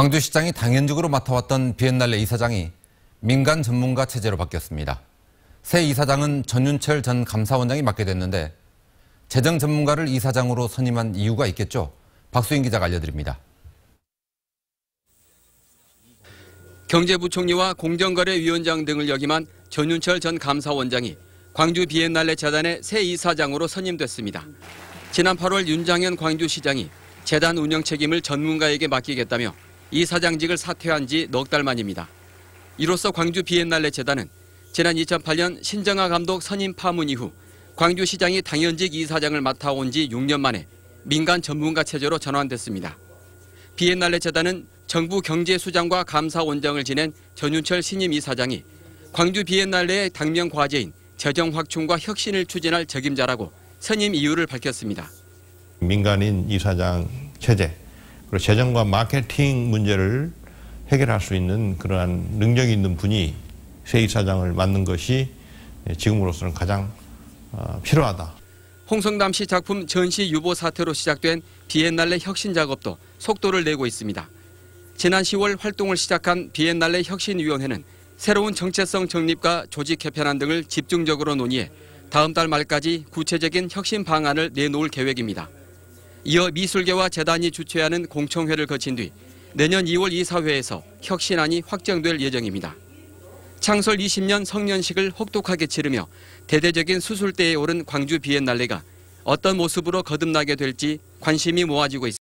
광주시장이 당연적으로 맡아왔던 비엔날레 이사장이 민간 전문가 체제로 바뀌었습니다. 새 이사장은 전윤철 전 감사원장이 맡게 됐는데 재정 전문가를 이사장으로 선임한 이유가 있겠죠? 박수인 기자가 알려드립니다. 경제부총리와 공정거래위원장 등을 역임한 전윤철 전 감사원장이 광주 비엔날레 재단의 새 이사장으로 선임됐습니다. 지난 8월 윤장현 광주시장이 재단 운영 책임을 전문가에게 맡기겠다며 이 사장직을 사퇴한 지 넉 달 만입니다. 이로써 광주 비엔날레 재단은 지난 2008년 신정아 감독 선임 파문 이후 광주시장이 당연직 이사장을 맡아온 지 6년 만에 민간 전문가 체제로 전환됐습니다. 비엔날레 재단은 정부 경제수장과 감사원장을 지낸 전윤철 신임 이사장이 광주 비엔날레의 당면 과제인 재정 확충과 혁신을 추진할 책임자라고 선임 이유를 밝혔습니다. 민간인 이사장 체제 그리고 재정과 마케팅 문제를 해결할 수 있는 그러한 능력이 있는 분이 세이사장을 맡는 것이 지금으로서는 가장 어, 필요하다. 홍성담 씨 작품 전시 유보 사태로 시작된 비엔날레 혁신 작업도 속도를 내고 있습니다. 지난 10월 활동을 시작한 비엔날레 혁신위원회는 새로운 정체성 정립과 조직 개편안 등을 집중적으로 논의해 다음 달 말까지 구체적인 혁신 방안을 내놓을 계획입니다. 이어 미술계와 재단이 주최하는 공청회를 거친 뒤 내년 2월 이사회에서 혁신안이 확정될 예정입니다. 창설 20년 성년식을 혹독하게 치르며 대대적인 수술대에 오른 광주 비엔날레가 어떤 모습으로 거듭나게 될지 관심이 모아지고 있습니다.